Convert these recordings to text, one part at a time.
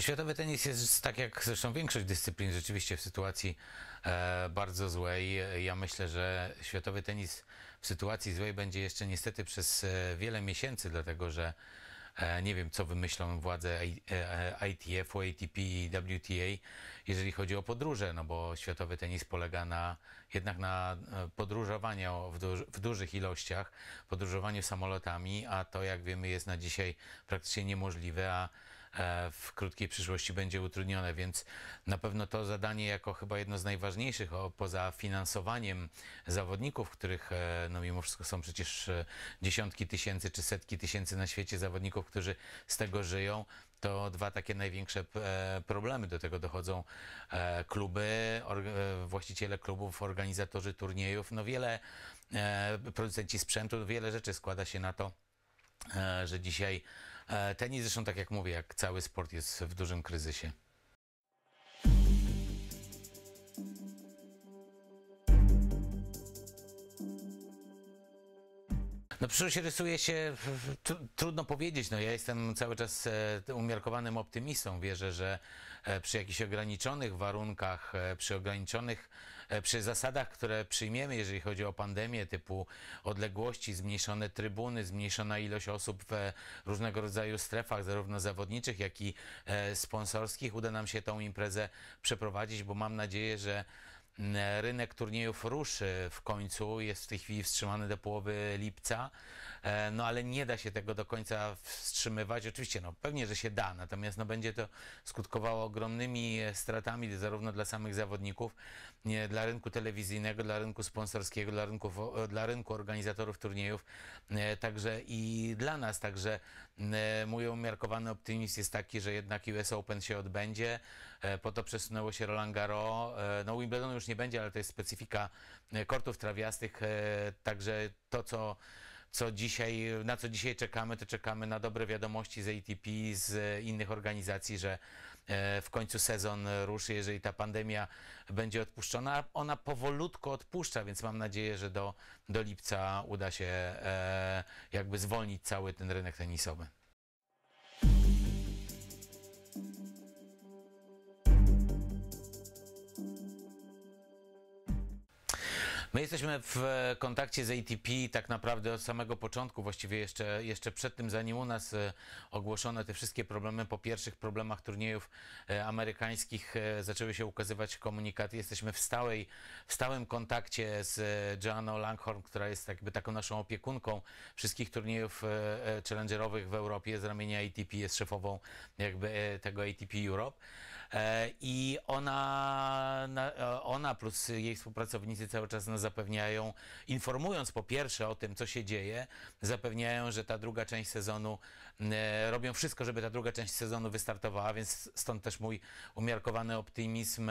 Światowy tenis jest tak jak zresztą większość dyscyplin rzeczywiście w sytuacji e, bardzo złej. Ja myślę, że światowy tenis w sytuacji złej będzie jeszcze niestety przez e, wiele miesięcy, dlatego że e, nie wiem, co wymyślą władze ITF, ATP i WTA, e, e, jeżeli chodzi o podróże, no bo światowy tenis polega na jednak na podróżowaniu w, w dużych ilościach, podróżowaniu samolotami, a to jak wiemy jest na dzisiaj praktycznie niemożliwe, a E, w krótkiej przyszłości będzie utrudnione, więc na pewno to zadanie jako chyba jedno z najważniejszych, o, poza finansowaniem zawodników, których e, no mimo wszystko są przecież e, dziesiątki tysięcy czy setki tysięcy na świecie zawodników, którzy z tego żyją, to dwa takie największe problemy. Do tego dochodzą kluby, właściciele klubów, organizatorzy turniejów, no wiele, producenci sprzętu, wiele rzeczy składa się na to, że dzisiaj E, tenis zresztą, tak jak mówię, jak cały sport jest w dużym kryzysie. No przyszłość rysuje się, trudno powiedzieć, no ja jestem cały czas e, umiarkowanym optymistą, wierzę, że e, przy jakichś ograniczonych warunkach, e, przy ograniczonych, przy zasadach, które przyjmiemy, jeżeli chodzi o pandemię, typu odległości, zmniejszone trybuny, zmniejszona ilość osób w różnego rodzaju strefach, zarówno zawodniczych, jak i sponsorskich, uda nam się tą imprezę przeprowadzić, bo mam nadzieję, że E, rynek turniejów ruszy w końcu, jest w tej chwili wstrzymany do połowy lipca, e, no ale nie da się tego do końca wstrzymywać. Oczywiście, no pewnie, że się da, natomiast no, będzie to skutkowało ogromnymi e, stratami zarówno dla samych zawodników, dla rynku telewizyjnego, dla rynku sponsorskiego, dla rynku, dla rynku organizatorów turniejów, także i dla nas. Także mój umiarkowany optymizm jest taki, że jednak US Open się odbędzie, po to przesunęło się Roland Garros, no Wimbledon już nie nie będzie, ale to jest specyfika e, kortów trawiastych, e, także to, co co dzisiaj, na co dzisiaj czekamy, to czekamy na dobre wiadomości z ATP, z e, innych organizacji, że w końcu sezon ruszy, jeżeli ta pandemia będzie odpuszczona. Ona powolutko odpuszcza, więc mam nadzieję, że do, do lipca uda się jakby zwolnić cały ten rynek tenisowy. My jesteśmy w e, kontakcie z ATP tak naprawdę od samego początku, właściwie jeszcze, jeszcze przed tym, zanim u nas e, ogłoszono te wszystkie problemy, po pierwszych problemach turniejów e, amerykańskich zaczęły się ukazywać komunikaty. Jesteśmy w, stałej, w stałym kontakcie z Joanną Langhorn, która jest jakby taką naszą opiekunką wszystkich turniejów challengerowych w Europie z ramienia ATP, jest szefową jakby tego ATP Europe. E, I ona, e, ona plus jej współpracownicy cały czas nas zapewniają, informując po pierwsze o tym, co się dzieje, zapewniają, że ta druga część sezonu, e, robią wszystko, żeby ta druga część sezonu wystartowała, więc stąd też mój umiarkowany optymizm,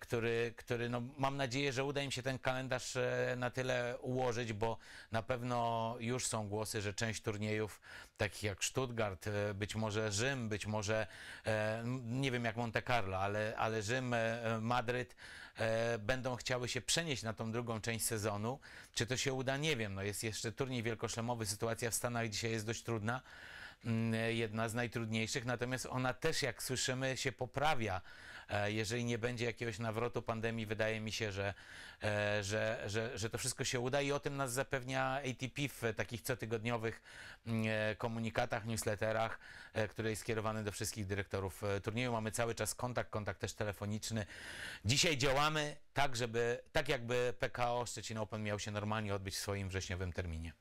który, który no, mam nadzieję, że uda im się ten kalendarz na tyle ułożyć, bo na pewno już są głosy, że część turniejów, takich jak Stuttgart, być może Rzym, być może, nie wiem jak Monte Carlo, ale, ale Rzym, e, Madryt e, będą chciały się przenieść na tą drugą część sezonu. Czy to się uda? Nie wiem. No jest jeszcze turniej wielkoszlemowy, sytuacja w Stanach dzisiaj jest dość trudna. Mm, jedna z najtrudniejszych, natomiast ona też, jak słyszymy, się poprawia. E, jeżeli nie będzie jakiegoś nawrotu pandemii, wydaje mi się, że, e, że, że, że to wszystko się uda i o tym nas zapewnia ATP w takich cotygodniowych mm, e, komunikatach, newsletterach, które jest skierowane do wszystkich dyrektorów turnieju. Mamy cały czas kontakt, kontakt też telefoniczny. Dzisiaj działamy tak, żeby, tak jakby PKO Szczecin Open miał się normalnie odbyć w swoim wrześniowym terminie.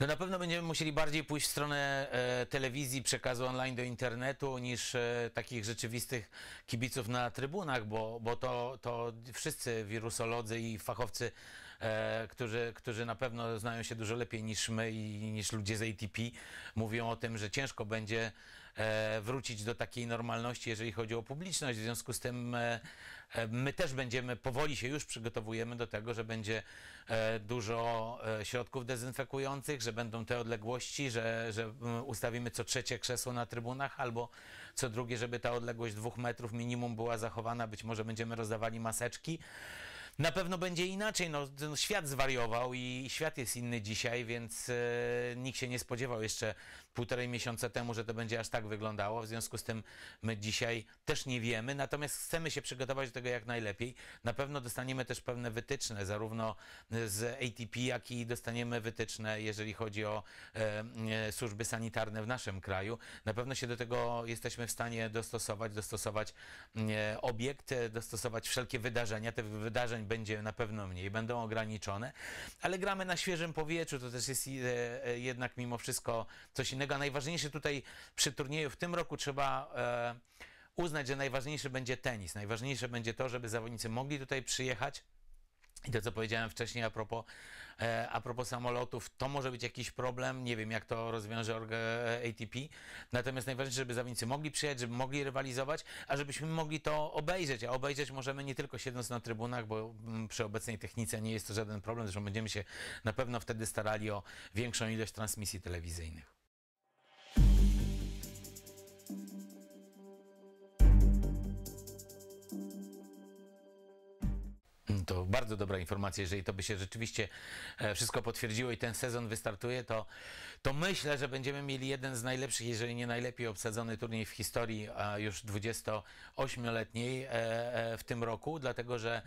No na pewno będziemy musieli bardziej pójść w stronę e, telewizji, przekazu online do internetu niż e, takich rzeczywistych kibiców na trybunach, bo, bo to, to wszyscy wirusolodzy i fachowcy, e, którzy, którzy na pewno znają się dużo lepiej niż my i niż ludzie z ATP, mówią o tym, że ciężko będzie E, wrócić do takiej normalności, jeżeli chodzi o publiczność. W związku z tym e, e, my też będziemy, powoli się już przygotowujemy do tego, że będzie dużo środków dezynfekujących, że będą te odległości, że, że mm, ustawimy co trzecie krzesło na trybunach albo co drugie, żeby ta odległość dwóch metrów minimum była zachowana. Być może będziemy rozdawali maseczki na pewno będzie inaczej. No, świat zwariował i świat jest inny dzisiaj, więc e, nikt się nie spodziewał jeszcze półtorej miesiąca temu, że to będzie aż tak wyglądało. W związku z tym my dzisiaj też nie wiemy, natomiast chcemy się przygotować do tego jak najlepiej. Na pewno dostaniemy też pewne wytyczne, zarówno z ATP, jak i dostaniemy wytyczne, jeżeli chodzi o e, e, służby sanitarne w naszym kraju. Na pewno się do tego jesteśmy w stanie dostosować, dostosować e, obiekt, dostosować wszelkie wydarzenia. Te wydarzeń będzie na pewno mniej, będą ograniczone, ale gramy na świeżym powietrzu, to też jest e, e, jednak mimo wszystko coś innego. najważniejsze tutaj przy turnieju w tym roku trzeba e, uznać, że najważniejszy będzie tenis, najważniejsze będzie to, żeby zawodnicy mogli tutaj przyjechać, i to, co powiedziałem wcześniej a propos, e, a propos samolotów, to może być jakiś problem. Nie wiem, jak to rozwiąże ATP. E, Natomiast najważniejsze, żeby zawodnicy mogli przyjechać, żeby mogli rywalizować, a żebyśmy mogli to obejrzeć. A obejrzeć możemy nie tylko siedząc na trybunach, bo mm, przy obecnej technice nie jest to żaden problem. Zresztą będziemy się na pewno wtedy starali o większą ilość transmisji telewizyjnych. To bardzo dobra informacja. Jeżeli to by się rzeczywiście e, wszystko potwierdziło i ten sezon wystartuje, to, to myślę, że będziemy mieli jeden z najlepszych, jeżeli nie najlepiej obsadzony turniej w historii, a już 28-letniej e, e, w tym roku, dlatego że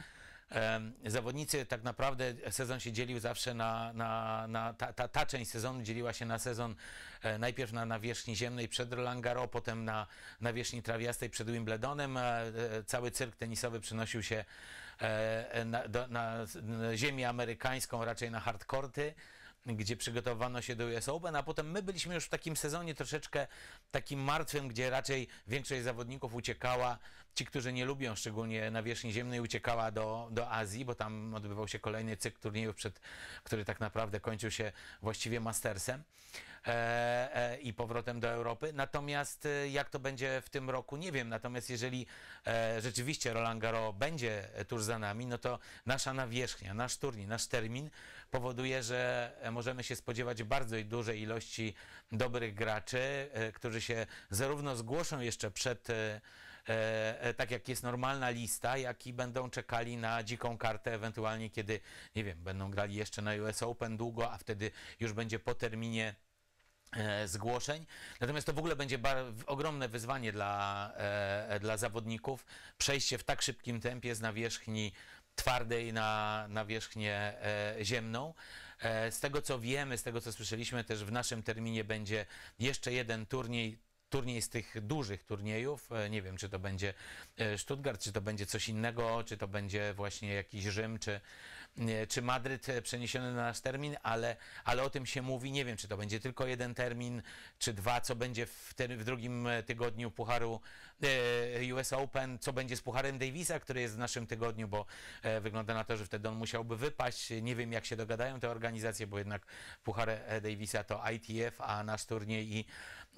zawodnicy tak naprawdę sezon się dzielił zawsze na, na, na ta, ta, ta, część sezonu dzieliła się na sezon e, najpierw na nawierzchni ziemnej przed Roland Garros, potem na nawierzchni trawiastej przed Wimbledonem. E, e, cały cyrk tenisowy przenosił się na, do, na ziemię amerykańską, raczej na hardkorty gdzie przygotowywano się do US Open, a potem my byliśmy już w takim sezonie troszeczkę takim martwym, gdzie raczej większość zawodników uciekała ci, którzy nie lubią szczególnie nawierzchni ziemnej, uciekała do, do Azji, bo tam odbywał się kolejny cykl turniejów, przed, który tak naprawdę kończył się właściwie Mastersem e, e, i powrotem do Europy. Natomiast e, jak to będzie w tym roku, nie wiem. Natomiast jeżeli e, rzeczywiście Roland Garo będzie tuż za nami, no to nasza nawierzchnia, nasz turniej, nasz termin powoduje, że e, możemy się spodziewać bardzo dużej ilości dobrych graczy, e, którzy się zarówno zgłoszą jeszcze przed E, e, tak jak jest normalna lista, jak i będą czekali na dziką kartę, ewentualnie kiedy, nie wiem, będą grali jeszcze na US Open długo, a wtedy już będzie po terminie e, zgłoszeń. Natomiast to w ogóle będzie ogromne wyzwanie dla, dla zawodników. Przejście w tak szybkim tempie z nawierzchni twardej na, nawierzchnię wierzchnię e, ziemną. E, z tego co wiemy, z tego co słyszeliśmy, też w naszym terminie będzie jeszcze jeden turniej turniej z tych dużych turniejów. E, nie wiem, czy to będzie e, Stuttgart, czy to będzie coś innego, czy to będzie właśnie jakiś Rzym, czy, e, czy Madryt przeniesiony na nasz termin, ale, ale o tym się mówi. Nie wiem, czy to będzie tylko jeden termin, czy dwa, co będzie w, ten, w drugim tygodniu Pucharu US Open, co będzie z Pucharem Davisa, który jest w naszym tygodniu, bo wygląda na to, że wtedy on musiałby wypaść. Nie wiem, jak się dogadają te organizacje, bo jednak Puchar Davisa to ITF, a nasz turniej i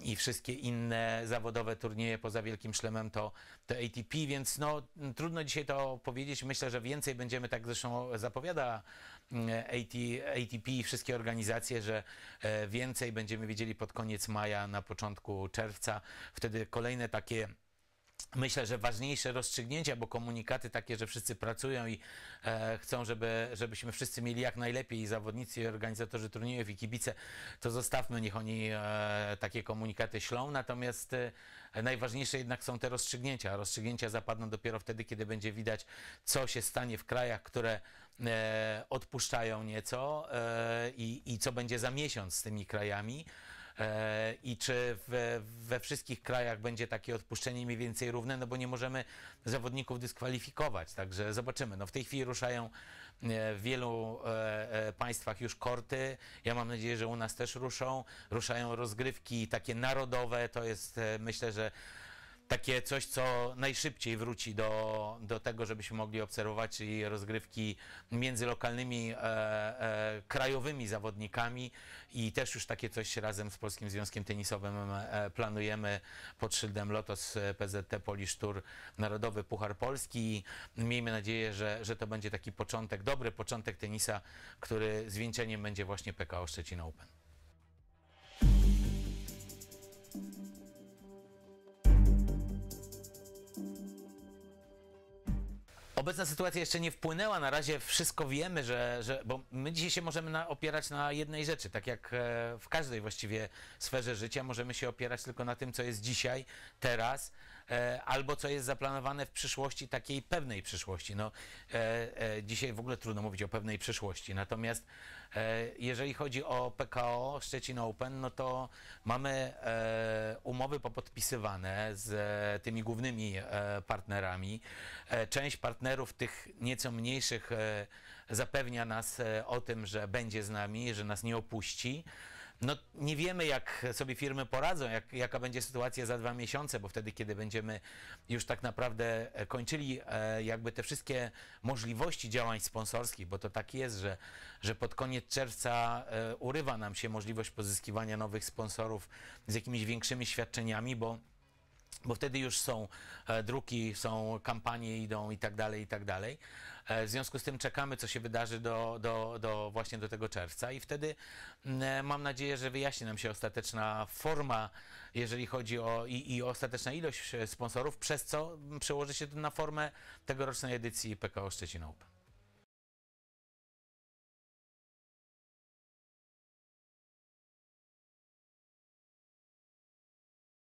i wszystkie inne zawodowe turnieje poza Wielkim Szlemem to, to ATP, więc no, trudno dzisiaj to powiedzieć. Myślę, że więcej będziemy, tak zresztą zapowiada mm, AT, ATP i wszystkie organizacje, że e, więcej będziemy wiedzieli pod koniec maja, na początku czerwca. Wtedy kolejne takie myślę, że ważniejsze rozstrzygnięcia, bo komunikaty takie, że wszyscy pracują i e, chcą, żeby, żebyśmy wszyscy mieli jak najlepiej i zawodnicy, i organizatorzy turniejów, i kibice, to zostawmy, niech oni e, takie komunikaty ślą, natomiast e, najważniejsze jednak są te rozstrzygnięcia. Rozstrzygnięcia zapadną dopiero wtedy, kiedy będzie widać, co się stanie w krajach, które e, odpuszczają nieco e, i, i co będzie za miesiąc z tymi krajami. E, i czy we, we wszystkich krajach będzie takie odpuszczenie mniej więcej równe, no bo nie możemy zawodników dyskwalifikować, także zobaczymy. No w tej chwili ruszają e, w wielu e, państwach już korty, ja mam nadzieję, że u nas też ruszą, ruszają rozgrywki takie narodowe, to jest myślę, że takie coś, co najszybciej wróci do, do tego, żebyśmy mogli obserwować, czyli rozgrywki między lokalnymi, e, e, krajowymi zawodnikami i też już takie coś razem z Polskim Związkiem Tenisowym e, planujemy pod szyldem Lotos e, PZT Polish Tour Narodowy Puchar Polski. Miejmy nadzieję, że, że to będzie taki początek, dobry początek tenisa, który zwieńczeniem będzie właśnie PKO Szczecin Open. Obecna sytuacja jeszcze nie wpłynęła, na razie wszystko wiemy, że, że bo my dzisiaj się możemy na, opierać na jednej rzeczy, tak jak e, w każdej właściwie sferze życia możemy się opierać tylko na tym, co jest dzisiaj, teraz. E, albo co jest zaplanowane w przyszłości, takiej pewnej przyszłości. No, e, e, dzisiaj w ogóle trudno mówić o pewnej przyszłości, natomiast jeżeli chodzi o PKO Szczecin Open, no to mamy umowy popodpisywane z tymi głównymi partnerami. Część partnerów tych nieco mniejszych zapewnia nas o tym, że będzie z nami, że nas nie opuści no, nie wiemy, jak sobie firmy poradzą, jak, jaka będzie sytuacja za dwa miesiące, bo wtedy, kiedy będziemy już tak naprawdę e, kończyli e, jakby te wszystkie możliwości działań sponsorskich, bo to tak jest, że, że pod koniec czerwca e, urywa nam się możliwość pozyskiwania nowych sponsorów z jakimiś większymi świadczeniami, bo bo wtedy już są druki, są kampanie, idą i tak dalej, i tak dalej. E, w związku z tym czekamy, co się wydarzy do, do, do właśnie do tego czerwca i wtedy mm, e, mam nadzieję, że wyjaśni nam się ostateczna forma, jeżeli chodzi o i, i ostateczna ilość e, sponsorów, przez co przełoży się to na formę tegorocznej edycji PKO Szczecin Open.